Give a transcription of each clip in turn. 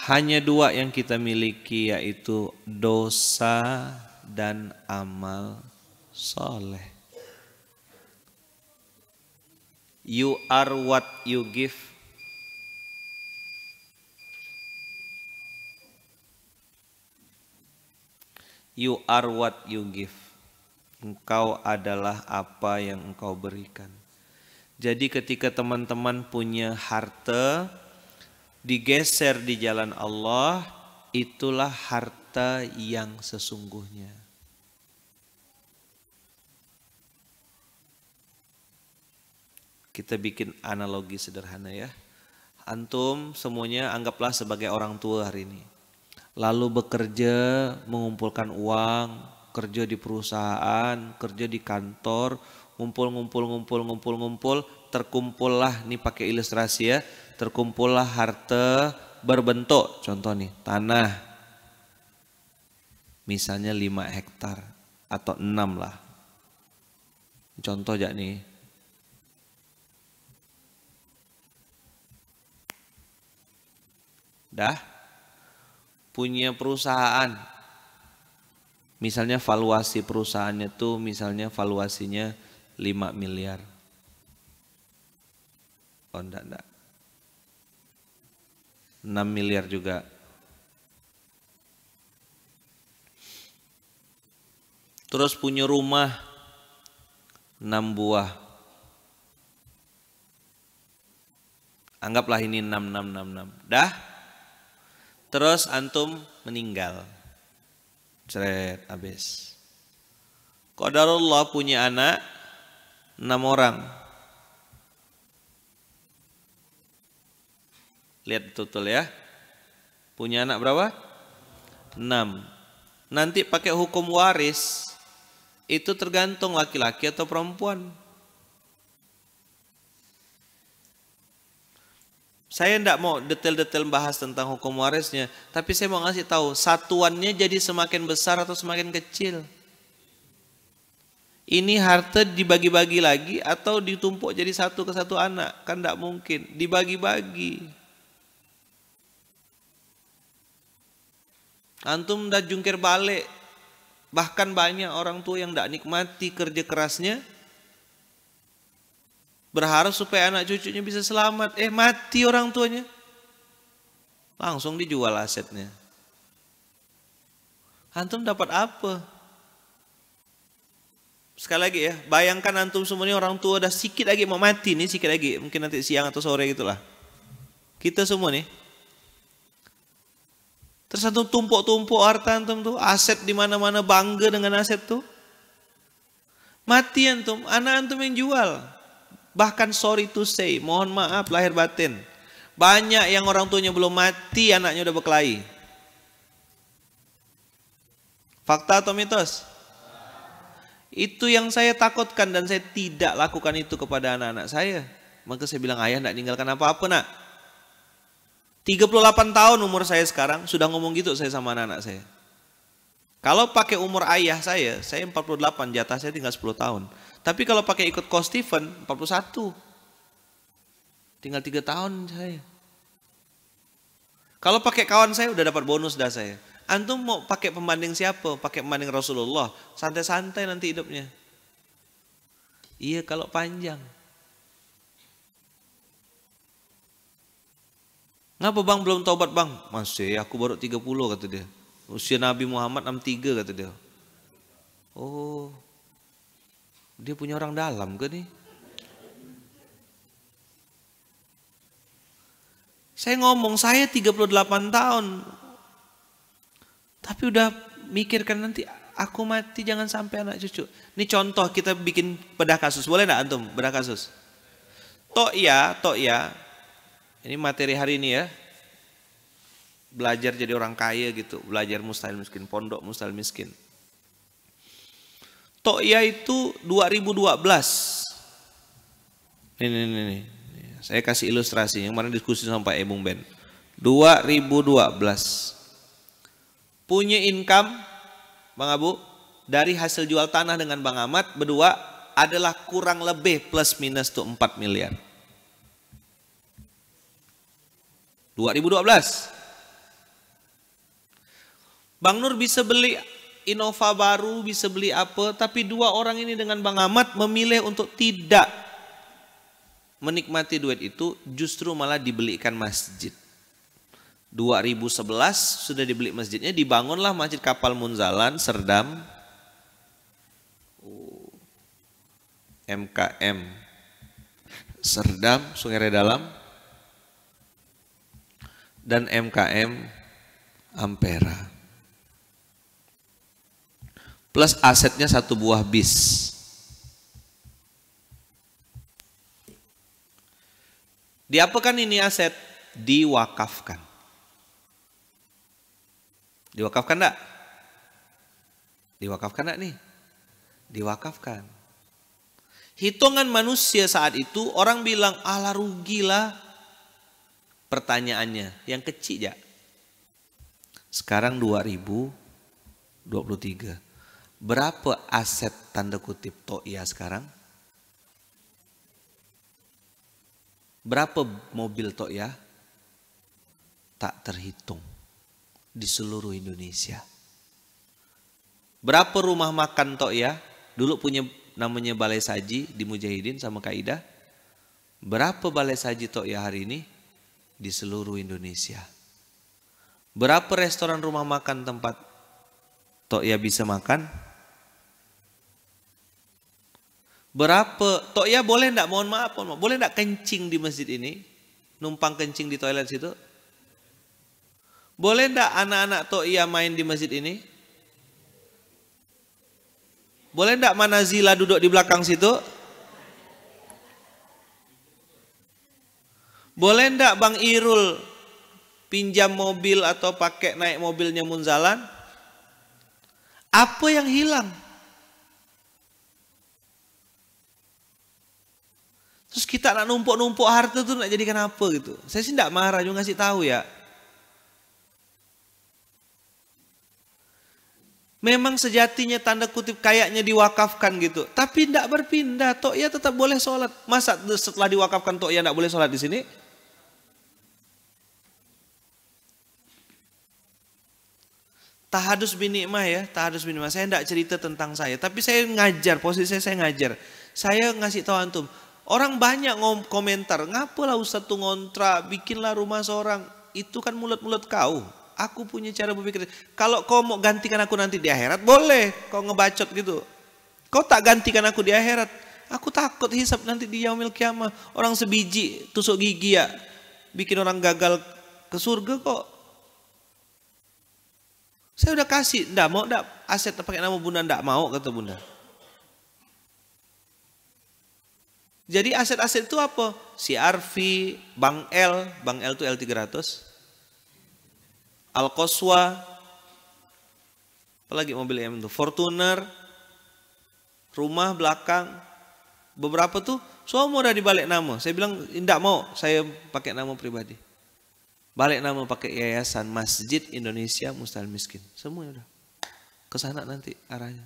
Hanya dua yang kita miliki yaitu dosa dan amal soleh. You are what you give. You are what you give. Engkau adalah apa yang engkau berikan. Jadi ketika teman-teman punya harta, digeser di jalan Allah, itulah harta yang sesungguhnya. Kita bikin analogi sederhana ya. Antum semuanya anggaplah sebagai orang tua hari ini. Lalu bekerja mengumpulkan uang, kerja di perusahaan, kerja di kantor, ngumpul, ngumpul, ngumpul, ngumpul, ngumpul, terkumpullah nih pakai ilustrasi ya, terkumpullah harta berbentuk. Contoh nih, tanah misalnya 5 hektar atau 6 lah. Contoh aja nih. Dah punya perusahaan. Misalnya valuasi perusahaannya tuh misalnya valuasinya 5 miliar Oh enggak, enggak. 6 miliar juga. Terus punya rumah 6 buah. Anggaplah ini 6666. Dah. Terus antum meninggal. Ceret habis. Qadarullah punya anak 6 orang Lihat betul-betul ya. Punya anak berapa? 6. Nanti pakai hukum waris itu tergantung laki-laki atau perempuan. Saya tidak mau detail-detail bahas tentang hukum warisnya, tapi saya mau ngasih tahu satuannya jadi semakin besar atau semakin kecil. Ini harta dibagi-bagi lagi atau ditumpuk jadi satu ke satu anak kan tidak mungkin dibagi-bagi. Antum dah jungkir balik. Bahkan banyak orang tua yang tidak nikmati kerja kerasnya. Berharap supaya anak cucunya bisa selamat. Eh mati orang tuanya. Langsung dijual asetnya. Antum dapat apa? Sekali lagi ya, bayangkan antum semuanya orang tua udah sikit lagi mau mati nih, sikit lagi. Mungkin nanti siang atau sore gitulah. Kita semua nih, Terus antum tumpuk-tumpuk harta antum tuh, aset di mana-mana bangga dengan aset tuh. Mati antum, anak antum yang jual. Bahkan sorry to say, mohon maaf lahir batin. Banyak yang orang tuanya belum mati, anaknya udah berkelahi. Fakta atau mitos? Itu yang saya takutkan dan saya tidak lakukan itu kepada anak-anak saya. Maka saya bilang, ayah tidak tinggalkan apa-apa nak. 38 tahun umur saya sekarang sudah ngomong gitu saya sama anak-anak saya. Kalau pakai umur ayah saya, saya 48, jatah saya tinggal 10 tahun. Tapi kalau pakai ikut Ko Steven, 41. Tinggal 3 tahun saya. Kalau pakai kawan saya udah dapat bonus dah saya. Antum mau pakai pembanding siapa? Pakai pembanding Rasulullah. Santai-santai nanti hidupnya. Iya kalau panjang. Ngapa bang belum taubat bang? Masih eh, aku baru 30 kata dia. Usia Nabi Muhammad 63 kata dia. Oh, dia punya orang dalam ke nih? Saya ngomong, saya 38 tahun. Tapi udah mikirkan nanti aku mati jangan sampai anak cucu. Ini contoh kita bikin bedah kasus. Boleh gak antum bedah kasus? Tok ya, tok ya. Ini materi hari ini ya. Belajar jadi orang kaya gitu, belajar mustahil miskin, pondok mustahil miskin. Tokya itu 2012. Ini, ini, ini, Saya kasih ilustrasi yang kemarin diskusi sama Pak Ebung Ben. 2012. Punya income Bang Abu dari hasil jual tanah dengan Bang Amat berdua adalah kurang lebih plus minus tuh 4 miliar. 2012. Bang Nur bisa beli Innova baru, bisa beli apa, tapi dua orang ini dengan Bang Ahmad memilih untuk tidak menikmati duit itu, justru malah dibelikan masjid. 2011 sudah dibeli masjidnya, dibangunlah Masjid Kapal Munzalan, Serdam, MKM, oh. Serdam, Sungai Dalam, dan MKM Ampera. Plus asetnya satu buah bis. Diapakan ini aset? Diwakafkan. Diwakafkan enggak? Diwakafkan enggak nih? Diwakafkan. Hitungan manusia saat itu orang bilang ala rugilah pertanyaannya yang kecil ya. Sekarang 2023. Berapa aset tanda kutip Toya sekarang? Berapa mobil Toya? Tak terhitung di seluruh Indonesia. Berapa rumah makan Toya? Dulu punya namanya Balai Saji di Mujahidin sama Kaidah. Berapa Balai Saji Tokia hari ini? di seluruh Indonesia. Berapa restoran rumah makan tempat Tok ya bisa makan? Berapa? Tok ya boleh enggak? Mohon maaf, mohon maaf. Boleh enggak kencing di masjid ini? Numpang kencing di toilet situ? Boleh enggak anak-anak Tok ya main di masjid ini? Boleh enggak Manazila duduk di belakang situ? Boleh ndak Bang Irul pinjam mobil atau pakai naik mobilnya Munzalan? Apa yang hilang? Terus kita nak numpuk-numpuk harta tuh nak jadikan apa gitu. Saya sih tidak marah juga ngasih tahu ya. Memang sejatinya tanda kutip kayaknya diwakafkan gitu. Tapi tidak berpindah. Tok ya tetap boleh sholat. Masa setelah diwakafkan Tok ya tidak boleh sholat di sini? Tahadus bin Nikmah ya, Tahadus bin Nikmah. Saya tidak cerita tentang saya, tapi saya ngajar, posisi saya, saya ngajar. Saya ngasih tahu antum, orang banyak ngom komentar, ngapalah Ustaz tuh ngontrak, bikinlah rumah seorang. Itu kan mulut-mulut kau. Aku punya cara berpikir. Kalau kau mau gantikan aku nanti di akhirat, boleh kau ngebacot gitu. Kau tak gantikan aku di akhirat. Aku takut hisap nanti di yaumil kiamah. Orang sebiji tusuk gigi ya. Bikin orang gagal ke surga kok saya udah kasih, ndak mau ndak aset pakai nama bunda ndak mau kata bunda. Jadi aset-aset itu apa? Si CRV, Bank L, Bank L itu L300, Alkoswa, apalagi mobil M itu, Fortuner, rumah belakang, beberapa tuh semua udah dibalik nama. Saya bilang, ndak mau, saya pakai nama pribadi. Balik nama pakai yayasan Masjid Indonesia Mustahil Miskin. Semua udah. Ke sana nanti arahnya.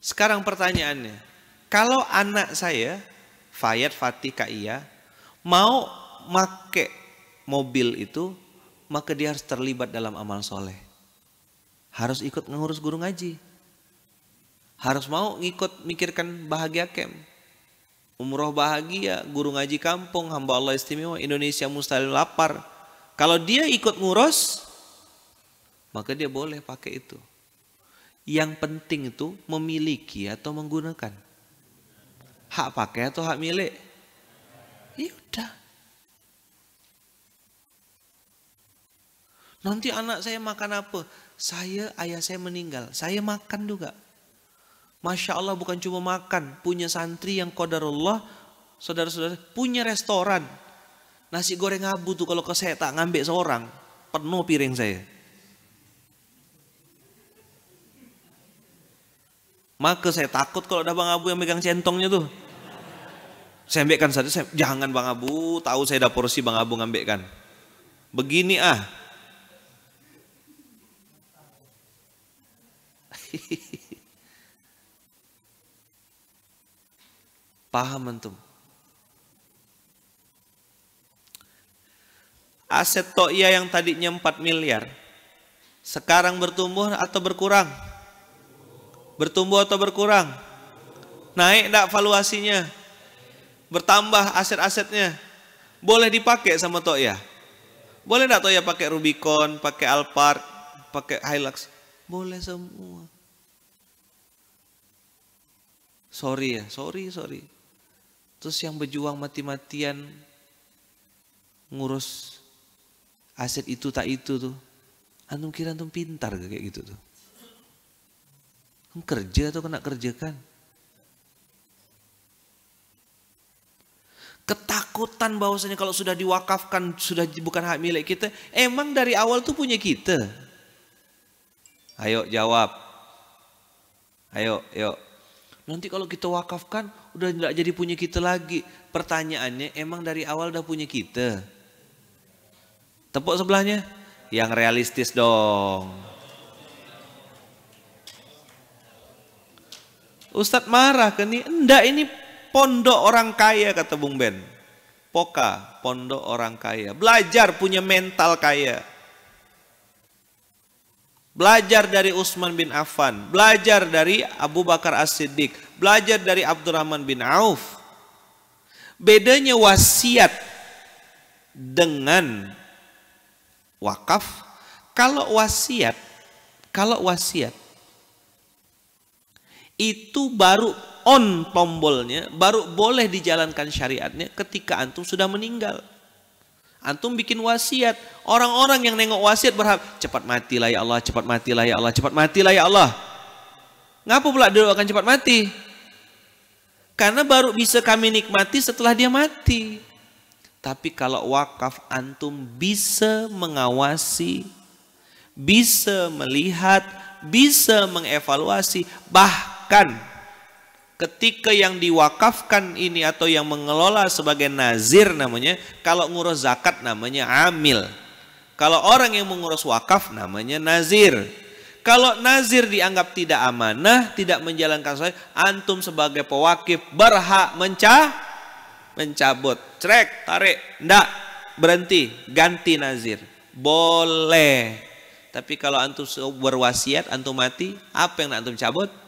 Sekarang pertanyaannya, kalau anak saya Fayat Fatih Kaia mau make mobil itu, maka dia harus terlibat dalam amal soleh. Harus ikut ngurus guru ngaji. Harus mau ngikut mikirkan bahagia kem umroh bahagia, guru ngaji kampung, hamba Allah istimewa, Indonesia mustahil lapar. Kalau dia ikut ngurus, maka dia boleh pakai itu. Yang penting itu memiliki atau menggunakan. Hak pakai atau hak milik? Yaudah. Nanti anak saya makan apa? Saya, ayah saya meninggal. Saya makan juga. Masya Allah bukan cuma makan, punya santri yang kodarullah, saudara-saudara, punya restoran. Nasi goreng abu tuh kalau ke saya tak ngambil seorang, penuh piring saya. Maka saya takut kalau ada Bang Abu yang megang centongnya tuh. Saya ambilkan saja, saya, jangan Bang Abu, tahu saya ada porsi Bang Abu ngambilkan. Begini ah. Paham antum? Aset to'ya yang tadinya 4 miliar, sekarang bertumbuh atau berkurang? Bertumbuh atau berkurang? Naik tidak valuasinya? Bertambah aset-asetnya? Boleh dipakai sama to'ya? Boleh tidak to'ya pakai Rubicon, pakai Alphard, pakai Hilux? Boleh semua. Sorry ya, sorry, sorry. Terus yang berjuang mati-matian ngurus aset itu tak itu tuh. Antum kira antum pintar kayak gitu tuh. Kerja atau kena kerjakan. Ketakutan bahwasanya kalau sudah diwakafkan sudah bukan hak milik kita, emang dari awal tuh punya kita. Ayo jawab. Ayo, yuk. Nanti kalau kita wakafkan udah nggak jadi punya kita lagi. Pertanyaannya emang dari awal udah punya kita? Tepuk sebelahnya. Yang realistis dong. Ustadz marah ke ini Enggak ini pondok orang kaya kata Bung Ben. Poka, pondok orang kaya. Belajar punya mental kaya. Belajar dari Utsman bin Affan, belajar dari Abu Bakar As-Siddiq, belajar dari Abdurrahman bin Auf. Bedanya wasiat dengan wakaf. Kalau wasiat, kalau wasiat itu baru on tombolnya, baru boleh dijalankan syariatnya ketika antum sudah meninggal. Antum bikin wasiat. Orang-orang yang nengok wasiat berharap, cepat matilah ya Allah, cepat matilah ya Allah, cepat matilah ya Allah. Ngapa pula akan cepat mati? Karena baru bisa kami nikmati setelah dia mati. Tapi kalau wakaf antum bisa mengawasi, bisa melihat, bisa mengevaluasi, bahkan ketika yang diwakafkan ini atau yang mengelola sebagai nazir namanya, kalau ngurus zakat namanya amil. Kalau orang yang mengurus wakaf namanya nazir. Kalau nazir dianggap tidak amanah, tidak menjalankan sholat, antum sebagai pewakif berhak mencah, mencabut, cek, tarik, ndak, berhenti, ganti nazir. Boleh. Tapi kalau antum berwasiat, antum mati, apa yang antum cabut?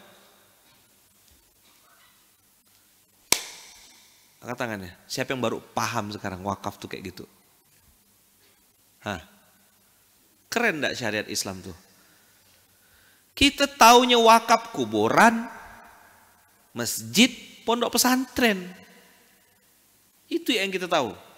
Angkat tangannya. Siapa yang baru paham sekarang wakaf tuh kayak gitu? Hah? Keren gak syariat Islam tuh? Kita taunya wakaf kuburan, masjid, pondok pesantren. Itu yang kita tahu.